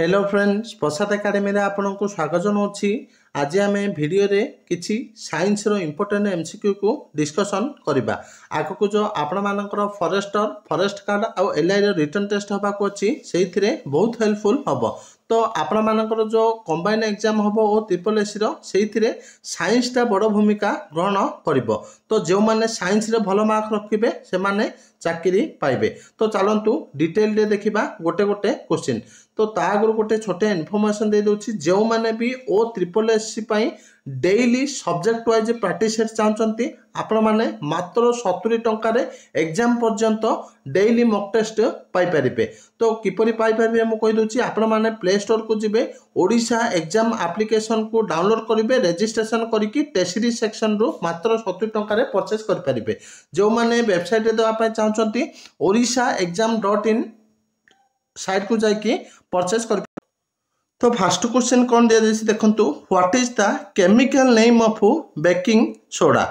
hello friends ପ୍ରସାଦ ଏକାଡେମୀରେ ଆପଣଙ୍କୁ ସ୍ୱାଗତ ଜଣାଉଛି ଆଜି ଆମେ ଭିଡ଼ିଓରେ କିଛି ସାଇନ୍ସର ଇମ୍ପୋର୍ଟାଣ୍ଟ ଏମ୍ସିକ୍ୟୁକୁ ଡିସ୍କସନ୍ କରିବା ଆଗକୁ ଯେଉଁ ଆପଣମାନଙ୍କର ଫରେଷ୍ଟର ଫରେଷ୍ଟ କାର୍ଡ଼ ଆଉ ଏଲ୍ଆଇର ରିଟର୍ଣ୍ଣ ଟେଷ୍ଟ ହେବାକୁ ଅଛି ସେଇଥିରେ ବହୁତ ହେଲ୍ପଫୁଲ୍ ହେବ ତ ଆପଣମାନଙ୍କର ଯେଉଁ କମ୍ବାଇନ୍ ଏକ୍ଜାମ୍ ହେବ ଓ ତ୍ରିପଲ୍ ଏସ୍ସିର ସେଇଥିରେ ସାଇନ୍ସଟା ବଡ଼ ଭୂମିକା ଗ୍ରହଣ କରିବ ତ ଯେଉଁମାନେ ସାଇନ୍ସରେ ଭଲ ମାର୍କ ରଖିବେ ସେମାନେ ଚାକିରି ପାଇବେ ତ ଚାଲନ୍ତୁ ଡିଟେଲରେ ଦେଖିବା ଗୋଟେ ଗୋଟେ କୋଶ୍ଚିନ୍ তো ତା ଆଗରୁ ଗୋଟେ ଛୋଟ ଇନଫର୍ମେସନ୍ ଦେଇଦେଉଛି ଯେଉଁମାନେ ବି ଓ ତ୍ରିପଲ୍ ଏସ୍ ସି ପାଇଁ daily subject wise practice set ଚାହୁଁଛନ୍ତି ଆପଣମାନେ ମାତ୍ର ସତୁରି ଟଙ୍କାରେ ଏକ୍ଜାମ୍ ପର୍ଯ୍ୟନ୍ତ ଡେଇଲି ମକ୍ ଟେଷ୍ଟ ପାଇପାରିବେ ତ କିପରି ପାଇପାରିବେ ମୁଁ କହିଦେଉଛି ଆପଣମାନେ ପ୍ଲେ ଷ୍ଟୋର୍କୁ ଯିବେ ଓଡ଼ିଶା ଏକ୍ଜାମ୍ ଆପ୍ଲିକେସନ୍କୁ ଡାଉନଲୋଡ଼୍ କରିବେ ରେଜିଷ୍ଟ୍ରେସନ୍ କରିକି ଟେସିରି ସେକ୍ସନ୍ରୁ ମାତ୍ର ସତୁରି ଟଙ୍କାରେ ପରଚେସ୍ କରିପାରିବେ ଯେଉଁମାନେ ୱେବସାଇଟ୍ରେ ଦେବା ପାଇଁ ଚାହୁଁଛନ୍ତି ଓଡ଼ିଶା ଏକ୍ଜାମ୍ ଡଟ୍ ଇନ୍ ସାଇଟ୍କୁ ଯାଇକି ପରଚେଜ୍ କରି ତ ଫାର୍ଷ୍ଟ କ୍ୱେଶ୍ଚିନ୍ କ'ଣ ଦିଆଯାଇଛି ଦେଖନ୍ତୁ what is the chemical name of baking soda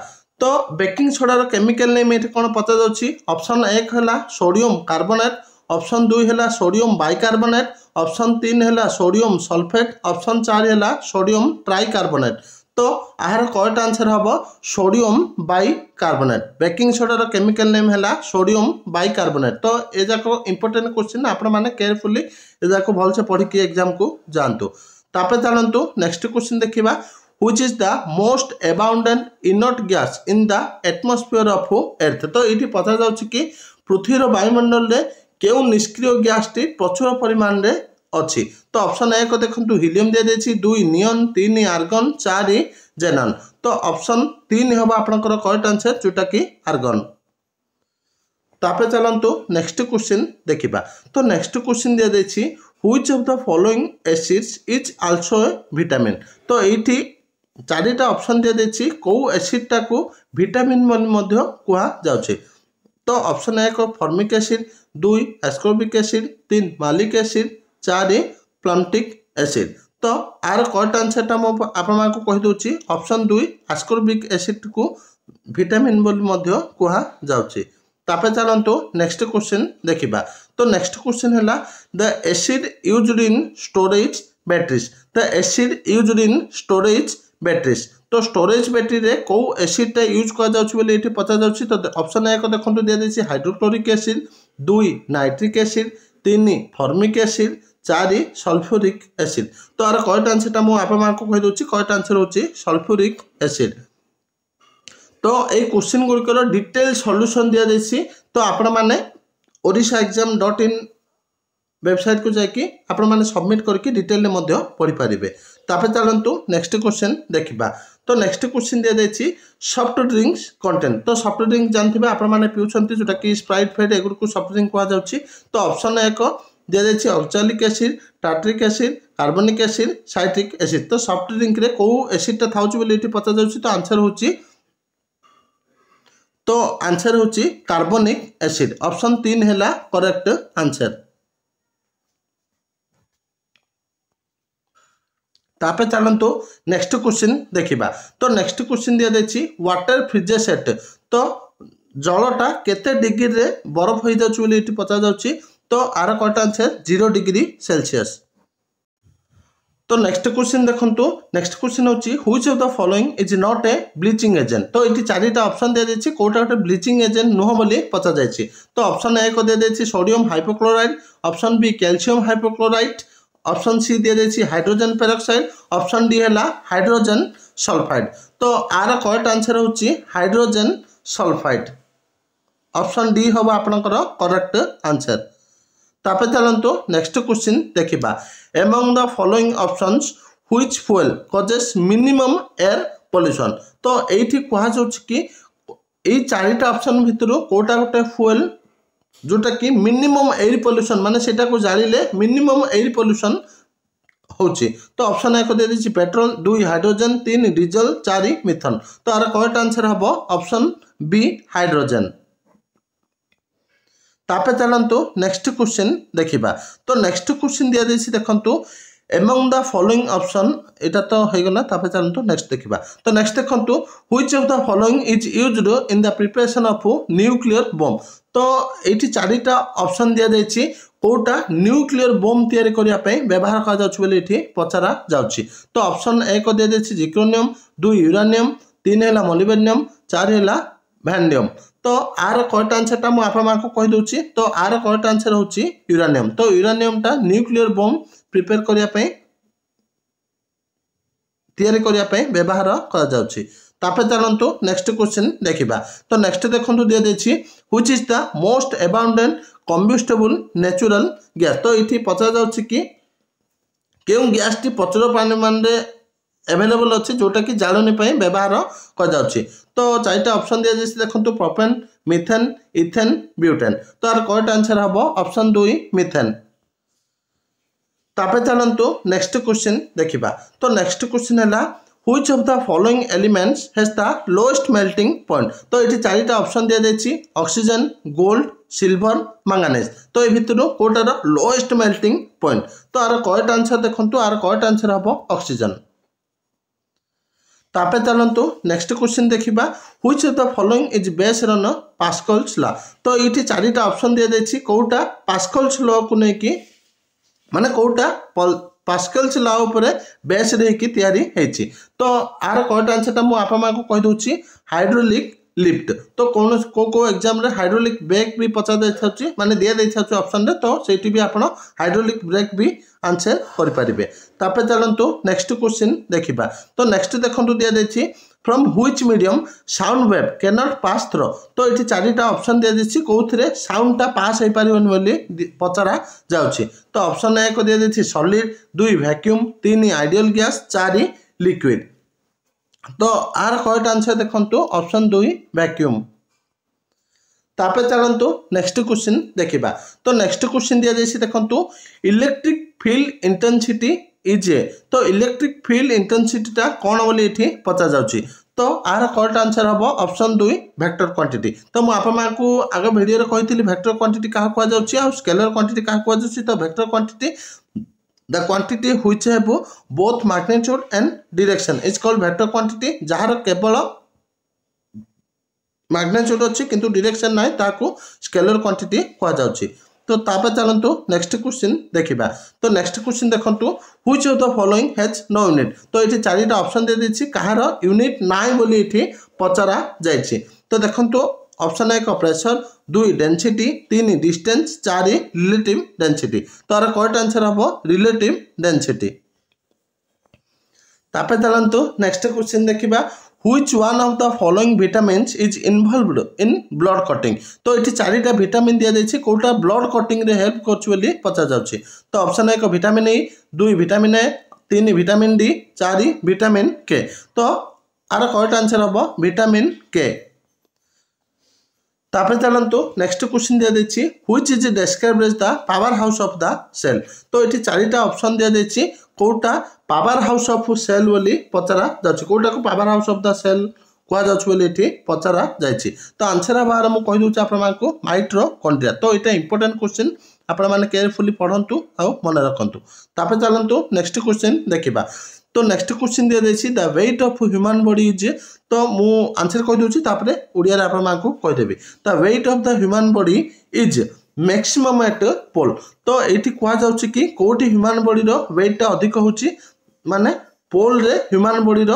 ତ ବେକିଂ ସୋଡ଼ାର କେମିକାଲ୍ ନେମ୍ ଏଠି କ'ଣ ପଚାଯାଉଛି ଅପସନ୍ ଏକ ହେଲା ସୋଡ଼ିୟମ୍ କାର୍ବୋନେଟ୍ ଅପସନ୍ ଦୁଇ ହେଲା ସୋଡ଼ିୟମ୍ ବାଇକାର୍ବୋନେଟ୍ ଅପସନ୍ ତିନି ହେଲା ସୋଡ଼ିୟମ୍ ସଲ୍ଫେଟ୍ ଅପସନ୍ ଚାରି ହେଲା ସୋଡ଼ିୟମ୍ ଟ୍ରାଇକାର୍ବୋନେଟ୍ তো ଏହାର କରେକ୍ଟ ଆନ୍ସର୍ ହେବ ସୋଡ଼ିୟମ୍ ବାଇ କାର୍ବୋନେଟ୍ ବେକିଂ ସୋଡ଼ାର କେମିକାଲ ନେମ୍ ହେଲା ସୋଡ଼ିୟମ୍ ବାଇ କାର୍ବୋନେଟ୍ ତ ଏଯାକ ଇମ୍ପୋର୍ଟାଣ୍ଟ କ୍ୱେଶ୍ଚିନ୍ ଆପଣମାନେ କେୟାରଫୁଲି ଏଯାକ ଭଲସେ ପଢ଼ିକି ଏକ୍ଜାମ୍କୁ ଯାଆନ୍ତୁ ତାପରେ ଜାଣନ୍ତୁ ନେକ୍ସଟ କ୍ୱେଶ୍ଚିନ୍ ଦେଖିବା which is the most abundant inert gas in the atmosphere of earth তো এটি পচা যাচ্ছে কি পৃথিবীর বায়ুমণ্ডলে কেউ নিষ্ক্রিয় গ্যাসটি প্রচুর পরিমাণে ଅଛି ତ ଅପସନ୍ ଏକ ଦେଖନ୍ତୁ ହିଲିୟମ୍ ଦିଆଯାଇଛି ଦୁଇ ନିଅନ୍ ତିନି ଆର୍ଗନ୍ ଚାରି ଜେନନ୍ ତ ଅପସନ୍ ତିନି ହେବ ଆପଣଙ୍କର କରେକ୍ଟ ଆନ୍ସର ଯେଉଁଟାକି ଆର୍ଗନ୍ ତାପରେ ଚାଲନ୍ତୁ ନେକ୍ସଟ କ୍ୱେଶ୍ଚିନ୍ ଦେଖିବା ତ ନେକ୍ସଟ କ୍ୱେଶ୍ଚିନ୍ ଦିଆଯାଇଛି which of the following acids is also a vitamin তো এইটি চারিটা অপশন দিয়ে দিয়েছি কেউ এসিডটাকে ভিটামিন মধ্যে কুহযাচ্ছে তো অপশন এক ফর্মিক এসিড দুই অ্যাসকোবিক এসিড তিন মালিক এসিড চারি প্লন্টিক ଏସିଡ୍ ତ ଆର କରେକ୍ଟ ଆନ୍ସରଟା ମୁଁ ଆପଣମାନଙ୍କୁ କହିଦେଉଛି ଅପସନ୍ ଦୁଇ ଆସ୍କୋର୍ବିକ୍ ଏସିଡ୍କୁ ଭିଟାମିନ୍ ବୋଲି ମଧ୍ୟ କୁହାଯାଉଛି ତାପରେ ଚାଲନ୍ତୁ ନେକ୍ସଟ କ୍ୱେଶ୍ଚିନ୍ ଦେଖିବା ତ ନେକ୍ସଟ କ୍ୱେଶ୍ଚିନ୍ ହେଲା the acid used in storage batteries the acid used in storage batteries ତ ଷ୍ଟୋରେଜ୍ ବ୍ୟାଟେରୀରେ କେଉଁ ଏସିଡ୍ଟା ୟୁଜ୍ କରାଯାଉଛି ବୋଲି ଏଠି ପଚରାଯାଉଛି ତ ଅପସନ୍ ଏକ ଦେଖନ୍ତୁ ଦିଆଯାଇଛି ହାଇଡ୍ରୋକ୍ଲୋରିକ୍ ଏସିଡ୍ ଦୁଇ ନାଇଟ୍ରିକ୍ ଏସିଡ୍ ତିନି ଫର୍ମିକ୍ ଏସିଡ୍ ଚାରି ସଲଫ୍ୟୁରିକ୍ ଏସିଡ୍ ତ ଏହାର କରେକ୍ଟ ଆନ୍ସରଟା ମୁଁ ଆପଣମାନଙ୍କୁ କହିଦେଉଛି କରେକ୍ଟ ଆନ୍ସର ହେଉଛି ସଲଫ୍ୟୁରିକ୍ ଏସିଡ୍ ତ ଏଇ କୋଶ୍ଚିନ୍ ଗୁଡ଼ିକର ଡିଟେଲ୍ ସଲ୍ୟୁସନ୍ ଦିଆଯାଇଛି ତ ଆପଣମାନେ ଓଡ଼ିଶା ଏକ୍ଜାମ୍ ଡଟ୍ ଇନ୍ ୱେବସାଇଟ୍କୁ ଯାଇକି ଆପଣମାନେ ସବମିଟ୍ କରିକି ଡିଟେଲ୍ରେ ମଧ୍ୟ ପଢ଼ିପାରିବେ ତାପରେ ଚାଲନ୍ତୁ ନେକ୍ସଟ କୋଶ୍ଚିନ୍ ଦେଖିବା ତ ନେକ୍ସଟ କୋଶ୍ଚିନ୍ ଦିଆଯାଇଛି ସଫ୍ଟ ଡ୍ରିଙ୍କସ୍ କଣ୍ଟେଣ୍ଟ ତ ସଫ୍ଟ ଡ୍ରିଙ୍କସ୍ ଜାଣିଥିବେ ଆପଣମାନେ ପିଉଛନ୍ତି ଯେଉଁଟାକି ସ୍ପ୍ରାଇଟ୍ ଫ୍ରାଇଟ୍ ଏଗୁଡ଼ିକୁ ସଫ୍ଟ ଡ୍ରିଙ୍କ କୁହାଯାଉଛି ତ ଅପସନ୍ ଏକ দিয়ে যাচ্ছে oxalic acid tartaric acid carbonic acid citric acid ତ ସଫ୍ଟ ଡ୍ରିଙ୍କରେ କେଉଁ ଏସିଡ୍ଟା ଥାଉଛି ବୋଲି ଏଠି ପଚରାଯାଉଛି ତ ଆନ୍ସର୍ ହେଉଛି तो आंसर हूँ कार्बनिक एसिड ऑप्शन तीन है करेक्ट आंसर तापे चलतु तो नेक्स्ट क्वेश्चन देखा तो नेक्स्ट क्वेश्चन दि जाइए वाटर फ्रिजेसेट तो जलटा केते डिग्री बरफ हो जाए पचरा जाऊँगी তো আর কটা আছে জিরো ডিগ্রি সেলসিয়াস তো নেক্সট কোশ্চিন দেখন্তু নেক্সট কোশ্চিন হচ্ছে which of the following is not a bleaching agent তো এটি চারিটা অপশন দিয়ে দিয়েছি কোটা গোটে ব্লিচিং এজেন্ট নুহ বলে পচা যাইছি তো অপশন এক দিয়ে দিয়েছি sodium hypochlorite option B calcium hypochlorite option C দিয়ে দিয়েছি হাইড্রোজেন পেরক্সাইড অপশন ডি হল হাইড্রোজেন সলফাইড তো আর কয়েকটা আনসার হচ্ছে হাইড্রোজেন সলফাইড অপশন ডি হব আপনার করেক্ট আনসার ତାପରେ ଚାଲନ୍ତୁ ନେକ୍ସଟ କ୍ୱେଶ୍ଚିନ୍ ଦେଖିବା among the following options which fuel causes minimum air pollution ତ ଏଇଠି କୁହାଯାଉଛି କି ଏଇ ଚାରିଟା ଅପସନ୍ ଭିତରୁ କେଉଁଟା ଗୋଟେ ଫୁଏଲ୍ ଯେଉଁଟାକି ମିନିମମ୍ ଏୟାର ପଲ୍ୟୁସନ୍ ମାନେ ସେଇଟାକୁ ଜାଣିଲେ ମିନିମମ୍ ଏୟାର ପଲ୍ୟୁସନ୍ ହେଉଛି ତ ଅପସନ୍ ଏକ ଦେଇଦେଇଛି ପେଟ୍ରୋଲ ଦୁଇ ହାଇଡ୍ରୋଜେନ୍ ତିନି ଡିଜେଲ ଚାରି ମିଥନ୍ ତ ଆର କରେକ୍ଟ ଆନ୍ସର୍ ହେବ ଅପସନ୍ ବି ହାଇଡ୍ରୋଜେନ୍ ତାପରେ ଚାଲନ୍ତୁ ନେକ୍ସଟ କ୍ୱେଶ୍ଚିନ୍ ଦେଖିବା ତ ନେକ୍ସଟ କ୍ୱେଶ୍ଚିନ୍ ଦିଆଯାଇଛି ଦେଖନ୍ତୁ ଏମଙ୍ଗ ଦ ଫଲୋଇଂ ଅପସନ୍ ଏଇଟା ତ ହେଇଗଲା ତାପରେ ଚାଲନ୍ତୁ ନେକ୍ସଟ ଦେଖିବା ତ ନେକ୍ସଟ ଦେଖନ୍ତୁ which of the following is used in the preparation of nuclear bomb ତ ଏଇଠି ଚାରିଟା ଅପସନ୍ ଦିଆଯାଇଛି କେଉଁଟା ନ୍ୟୁକ୍ଲିୟର ବୋମ୍ ତିଆରି କରିବା ପାଇଁ ବ୍ୟବହାର କରାଯାଉଛି ବୋଲି ଏଠି ପଚରା ଯାଉଛି ତ ଅପସନ୍ ଏକ ଦିଆଯାଇଛି ଜିକ୍ରୋନିୟମ୍ ଦୁଇ ୟୁରାନିୟମ୍ ତିନି ହେଲା ମଲିବେନିୟମ୍ ଚାରି ହେଲା ଭ୍ୟାଣ୍ଡିୟମ୍ তো ଆର କରେକ୍ଟ ଆନ୍ସରଟା ମୁଁ ଆପଣମାନଙ୍କୁ କହିଦେଉଛି ତ ଆର କରେକ୍ଟ ଆନ୍ସର ହେଉଛି ୟୁରାନିୟମ୍ ତ ୟୁରାନିୟମ୍ଟା ନ୍ୟୁକ୍ଲିୟର ବମ୍ ପ୍ରିପେୟାର କରିବା ପାଇଁ ତିଆରି କରିବା ପାଇଁ ବ୍ୟବହାର କରାଯାଉଛି ତାପରେ ଜାଣନ୍ତୁ ନେକ୍ସଟ କ୍ୱେଶ୍ଚିନ୍ ଦେଖିବା ତ ନେକ୍ସଟ ଦେଖନ୍ତୁ ଦିଆଯାଇଛି which is the most abundant combustible natural gas ତ ଏଠି ପଚରାଯାଉଛି କି କେଉଁ ଗ୍ୟାସ୍ଟି ପ୍ରଚୁର ପରିମାଣରେ ଆଭେଲେବଲ୍ ଅଛି ଯେଉଁଟାକି ଜାଳେଣୀ ପାଇଁ ବ୍ୟବହାର କରାଯାଉଛି ତ ଚାରିଟା ଅପସନ୍ ଦିଆଯାଇଛି ଦେଖନ୍ତୁ ପ୍ରପେନ୍ ମିଥେନ୍ ଇଥେନ୍ ବ୍ୟୁଟେନ୍ ତ ଏହାର କରେକ୍ଟ ଆନ୍ସର୍ ହେବ ଅପସନ୍ ଦୁଇ ମିଥେନ୍ ତାପରେ ଚାଲନ୍ତୁ ନେକ୍ସଟ କ୍ୱେଶ୍ଚିନ୍ ଦେଖିବା ତ ନେକ୍ସଟ କ୍ୱେଶ୍ଚିନ୍ ହେଲା which of the following elements has the lowest melting point তো এটি চারিটা অপশন দিয়ে যাইছি অক্সিজেন গোল্ড সিলভর মাঙ্গানিজ তো এই ভিতর কোটার লোয়েস্ট মেল্টিং পয়েন্ট তো আর কয়েকটা আনসার দেখুন আর কয়েকটা আনসার হব অক্সিজেন ତାପରେ ଚାଲନ୍ତୁ ନେକ୍ସଟ କ୍ୱେଶ୍ଚିନ୍ ଦେଖିବା which of the following is based on Pascal's law ତ ଏଇଠି ଚାରିଟା ଅପସନ୍ ଦିଆଯାଇଛି କେଉଁଟା ପାସ୍କଲ୍ସ ଲକୁ ନେଇକି ମାନେ କେଉଁଟା ପାସ୍କଲ୍ସ ଲା ଉପରେ ବେସ୍ଡ୍ ହେଇକି ତିଆରି ହେଇଛି ତ ଆର କରେକ୍ଟ ଆନ୍ସରଟା ମୁଁ ଆପଣମାନଙ୍କୁ କହିଦେଉଛି ହାଇଡ୍ରୋଲିକ୍ ଲିଫ୍ଟ ତ କୌଣସି କେଉଁ କେଉଁ ଏକ୍ଜାମ୍ରେ ହାଇଡ୍ରୋଲିକ୍ ବ୍ରେକ୍ ବି ପଚା ଦେଇଥାଉଛି ମାନେ ଦିଆଯାଇଥାଉଛି ଅପସନ୍ରେ ତ ସେଇଠି ବି ଆପଣ ହାଇଡ୍ରୋଲିକ୍ ବ୍ରେକ୍ ବି ଆନ୍ସର୍ କରିପାରିବେ ତାପରେ ଚାଲନ୍ତୁ ନେକ୍ସଟ କ୍ୱେଶ୍ଚିନ୍ ଦେଖିବା ତ ନେକ୍ସଟ ଦେଖନ୍ତୁ ଦିଆଯାଇଛି from which medium sound wave cannot pass through তো এটি চারিটা অপশন দিয়ে দিচ্ছি কোথায় সাউন্ডটা পাস হয়ে পারবেন বলে পচারা যাচ্ছে তো অপশন এক দিয়ে দিচ্ছি সলিড দুই ভ্যাকুম তিন আইডিয়াল গ্যাস চারি লিকুইড ତ ଆର କରେକ୍ଟ ଆନ୍ସର ଦେଖନ୍ତୁ ଅପସନ୍ ଦୁଇ ଭ୍ୟାକ୍ୟୁମ୍ ତାପରେ ଚାଲନ୍ତୁ ନେକ୍ସଟ କ୍ୱେଶ୍ଚିନ୍ ଦେଖିବା ତ ନେକ୍ସଟ କ୍ୱେଶ୍ଚିନ୍ ଦିଆଯାଇଛି ଦେଖନ୍ତୁ electric field intensity is a ତ ଇଲେକ୍ଟ୍ରିକ୍ ଫିଲ୍ଡ ଇଣ୍ଟେନ୍ସିଟିଟା କ'ଣ ବୋଲି ଏଠି ପଚାଯାଉଛି ତ ଏହାର କରେକ୍ଟ ଆନ୍ସର ହେବ ଅପସନ୍ ଦୁଇ ଭେକ୍ଟର କ୍ୱାଣ୍ଟିଟି ତ ମୁଁ ଆପଣମାନଙ୍କୁ ଆଗ ଭିଡ଼ିଓରେ କହିଥିଲି ଭେକ୍ଟର କ୍ୱାଣ୍ଟିଟି କାହା କୁହାଯାଉଛି ଆଉ ସ୍କେଲର କ୍ୱାଣ୍ଟିଟି କାହା କୁହାଯାଉଛି ତ vector quantity The quantity which have both magnitude and direction is called vector quantity ଯାହାର କେବଳ ମ୍ୟାଗ୍ନେଚୁଡ୍ ଅଛି କିନ୍ତୁ ଡିରେକ୍ସନ୍ ନାହିଁ ତାହାକୁ ସ୍କେଲର୍ କ୍ୱାଣ୍ଟିଟି କୁହାଯାଉଛି তো তাপরে চালু নেক্সট কোশ্চিন দেখা তো নেক্সট কোশ্চিন দেখুন which of the following has no unit তো এটি চারিটা option de dichi kahar unit nai boli ethi pachara jaichi to dekhantu option এক প্রেসর দুই ডেনসিটি তিন ডিস্টেন্স চারি রিলেটিভ ডেনসিটি তো আর কয়টা আনসার হব রিলেটিভ ডেনসিটি তাপরে চলতু নেক্সট কোশ্চিন দেখা which one of the following vitamins is involved in blood clotting তো এটি চারিটা ভিটামিন দিয়া যাই কোটা ব্লড কটিংরে হেল্প করছে বলে পচার যাচ্ছে তো অপশন এক ভিটামিন ই দুই ভিটামিন এ তিন ভিটামিন ডি চারি ভিটামিন কে তো আর কয়েকটা আনসার হব ভিটামিন কে তারপরে জানান তো নেক্সট কোশ্চিন দিয়ে দিচ্ছি which is describe as the power house of the cell তো এটি চারিটা অপশন দিয়ে দিচ্ছি কোটা পাওয়ার হাউস অফ সেল বলে পচারা যাচ্ছে কোটাকে power house of the cell କୁହାଯାଉଛି ବୋଲି ଏଠି ପଚରା ଯାଇଛି ତ ଆନ୍ସର ହେବାର ମୁଁ କହିଦେଉଛି ଆପଣମାନଙ୍କୁ ମାଇଟ୍ର କଣ୍ଡିଆ ତ ଏଇଟା ଇମ୍ପୋର୍ଟାଣ୍ଟ କୋଶ୍ଚିନ୍ ଆପଣମାନେ କେୟାରଫୁଲି ପଢ଼ନ୍ତୁ ଆଉ ମନେ ରଖନ୍ତୁ ତାପରେ ଚାଲନ୍ତୁ ନେକ୍ସଟ କୋଶ୍ଚିନ୍ ଦେଖିବା তো ନେକ୍ସଟ କ୍ୱେଶ୍ଚିନ୍ ଦିଆଯାଇଛି the weight of human body is ତ ମୁଁ ଆନ୍ସର କହିଦେଉଛି ତାପରେ ଓଡ଼ିଆରେ ଆପଣମାନଙ୍କୁ କହିଦେବି the weight of the human body is maximum at pole ତ ଏଇଠି କୁହାଯାଉଛି କି କେଉଁଠି ହ୍ୟୁମାନ୍ ବଡିର ୱେଟ୍ଟା ଅଧିକ ହେଉଛି ମାନେ ପୋଲ୍ରେ ହ୍ୟୁମାନ୍ ବଡିର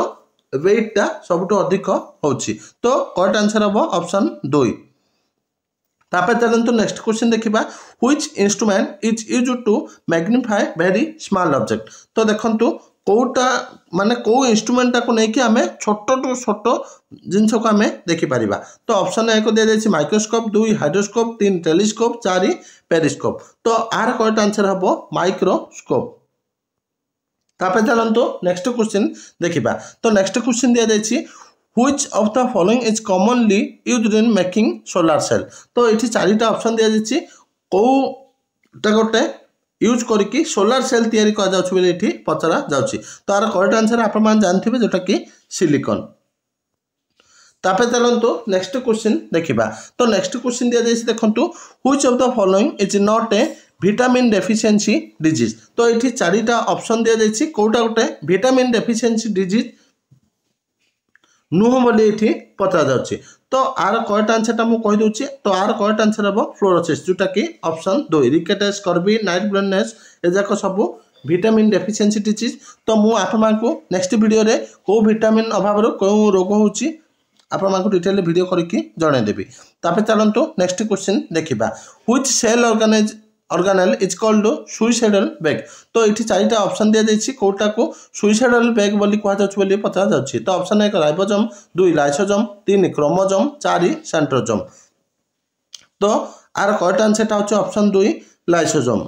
ୱେଟ୍ଟା ସବୁଠୁ ଅଧିକ ହେଉଛି ତ କରେକ୍ଟ ଆନ୍ସର ହେବ ଅପସନ୍ ଦୁଇ ତାପରେ ଚାଲନ୍ତୁ ନେକ୍ସଟ କ୍ୱେଶ୍ଚିନ୍ ଦେଖିବା which instrument is use to magnify very small object ତ ଦେଖନ୍ତୁ କେଉଁଟା ମାନେ କେଉଁ ଇନ୍ଷ୍ଟ୍ରୁମେଣ୍ଟଟାକୁ ନେଇକି ଆମେ ଛୋଟଠୁ ଛୋଟ ଜିନିଷକୁ ଆମେ ଦେଖିପାରିବା ତ ଅପସନ୍ ଏହାକୁ ଦିଆଯାଇଛି ମାଇକ୍ରୋସ୍କୋପ୍ ଦୁଇ ହାଇଡ୍ରୋସ୍କୋପ୍ ତିନି ଟେଲିସ୍କୋପ୍ ଚାରି ପେରିସ୍କୋପ୍ ତ ଆର କରେକ୍ଟ ଆନ୍ସର୍ ହେବ ମାଇକ୍ରୋସ୍କୋପ୍ ତାପରେ ଚାଲନ୍ତୁ ନେକ୍ସଟ କ୍ୱେଶ୍ଚିନ୍ ଦେଖିବା ତ ନେକ୍ସଟ କ୍ୱେଶ୍ଚିନ୍ ଦିଆଯାଇଛି which of the following is commonly used in making solar cell তো এটি চারিটা অপশন দিয়া যাচ্ছে কেউটা গোটে ୟୁଜ୍ କରିକି ସୋଲାର ସେଲ୍ ତିଆରି କରାଯାଉଛି ବୋଲି ଏଠି ପଚରା ଯାଉଛି ତ ଆର କରେକ୍ଟ ଆନ୍ସର୍ ଆପଣମାନେ ଜାଣିଥିବେ ଯେଉଁଟାକି ସିଲିକନ୍ ତାପରେ ଚାଲନ୍ତୁ ନେକ୍ସଟ କ୍ୱେଶ୍ଚିନ୍ ଦେଖିବା ତ ନେକ୍ସଟ କ୍ୱେଶ୍ଚିନ୍ ଦିଆଯାଇଛି ଦେଖନ୍ତୁ which of the following is not a vitamin deficiency disease ତ ଏଠି ଚାରିଟା ଅପସନ୍ ଦିଆଯାଇଛି କେଉଁଟା ଗୋଟେ ଭିଟାମିନ୍ ଡେଫିସିଏନ୍ସି ଡିଜିଜ୍ নুহ ବୋଲି ଏଠି ପଚରାଯାଉଛି ତ ଆର କରେକ୍ଟ ଆନ୍ସରଟା ମୁଁ କହିଦେଉଛି ତ ଆର କରେକ୍ଟ ଆନ୍ସର ହେବ ଫ୍ଲୋରୋସିସ୍ ଯେଉଁଟାକି ଅପସନ୍ ଦୁଇ ରିକେଟେସ୍ କର୍ବି ନାଇଟ୍ ବ୍ରେନେସ୍ ଏଯାକ ସବୁ ଭିଟାମିନ୍ ଡେଫିସିଏନ୍ସି ଡିଜିଜ୍ ତ ମୁଁ ଆପଣମାନଙ୍କୁ ନେକ୍ସଟ ଭିଡ଼ିଓରେ କେଉଁ ଭିଟାମିନ୍ ଅଭାବରୁ କେଉଁ ରୋଗ ହେଉଛି ଆପଣମାନଙ୍କୁ ଡିଟେଲରେ ଭିଡ଼ିଓ କରିକି ଜଣାଇଦେବି ତାପରେ ଚାଲନ୍ତୁ ନେକ୍ସଟ କ୍ୱେଶ୍ଚିନ୍ ଦେଖିବା which cell organize organelle is called suicidal bag তো এটি চারিটা অপশন দিয়ে দিয়েছি কোটাকে সুইসাইডাল ব্যাগ বলে কুহযাচ্ছে বলে পচরা যাচ্ছে তো অপশন এক রাইবোজম দুই লাইসোজম তিন ক্রোমোজম চারি সেন্ট্রোজম তো আর কয়টা আনসারটা হচ্ছে অপশন দুই লাইসোজম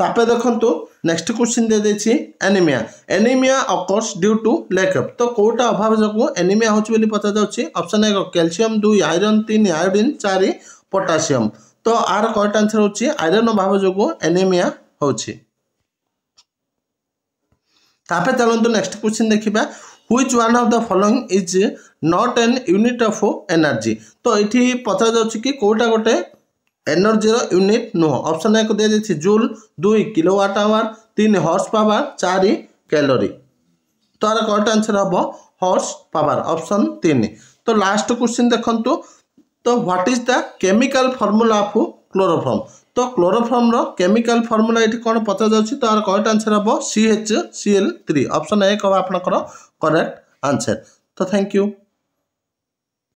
তারপরে দেখন্তু নেক্সট কোশ্চিন দিয়ে দিয়েছি anaemia anaemia occurs due to lack of তো কোটা অভাব যোগ অ্যানিমিয়া হচ্ছে বলে পচরা যাচ্ছে অপশন এক ক্যালসিয়াম দুই আইরন তিন আয়োডিন চারি পটাসিয়াম তো ଆର କରେକ୍ଟ ଆନ୍ସର ହେଉଛି ଆଇରନ୍ ଅଭାବ ଯୋଗୁଁ ଏନେମିଆ ହେଉଛି ତାପରେ ଚାଲନ୍ତୁ ନେକ୍ସଟ କ୍ୱେଶ୍ଚିନ୍ ଦେଖିବା which one of the following is not an unit of energy তো এটি পচরা যাচ্ছে কি কোটা গোটে এনর্জির ইউনিট নুহ অপশন এক দিয়েছে জুল দুই কিলোওয়াট আওয়ার তিন হর্স পাওয়ার চারি ক্যালোরি তো আর করেক্ট আনসর হব হর্স পাওয়ার অপশন তিন তো লাস্ট কোশ্চিন দেখন্তু তো what is the chemical formula of chloroform তো ক্লোরোফর্মর কেমিক্যাল ফর্মুলা এটি কোণ পচাযাচ্ছে তার করেক্ট আনসর হব সিএচ সিএল থ্রি অপশন এক হব আপনার করেক্ট আনসর তো থ্যাংক ইউ